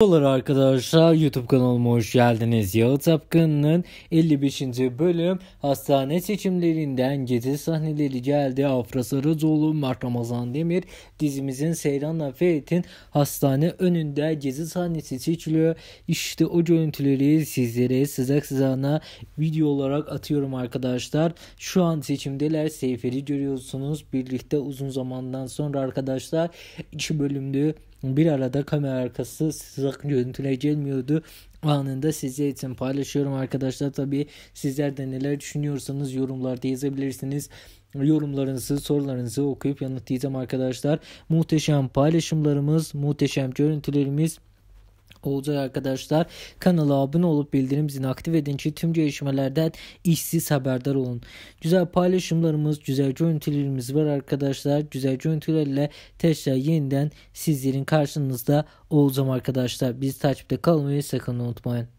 Merhabalar arkadaşlar YouTube kanalıma hoş geldiniz. Yağıt Apkan'ın 55. bölüm hastane seçimlerinden gezi sahneleri geldi. Afra Sarızoğlu, Mert Ramazan Demir dizimizin Seyran Afiyet'in hastane önünde gezi sahnesi seçiliyor. İşte o görüntüleri sizlere sıcak sıcağına video olarak atıyorum arkadaşlar. Şu an seçimdeler Seyfer'i görüyorsunuz. Birlikte uzun zamandan sonra arkadaşlar iki bölümde bir arada kamera arkası sıza olarak görüntüler gelmiyordu anında sizler için paylaşıyorum arkadaşlar. Tabii sizler de neler düşünüyorsanız yorumlarda yazabilirsiniz. Yorumlarınızı, sorularınızı okuyup yanıtlayacağım arkadaşlar. Muhteşem paylaşımlarımız, muhteşem görüntülerimiz olacak arkadaşlar. Kanala abone olup bildirim zilini aktif edin ki tüm gelişmelerden işsiz haberdar olun. Güzel paylaşımlarımız, güzel görüntülerimiz var arkadaşlar. Güzel görüntülerle tekrar yeniden sizlerin karşınızda olacağım arkadaşlar. Biz takipte kalmayı sakın unutmayın.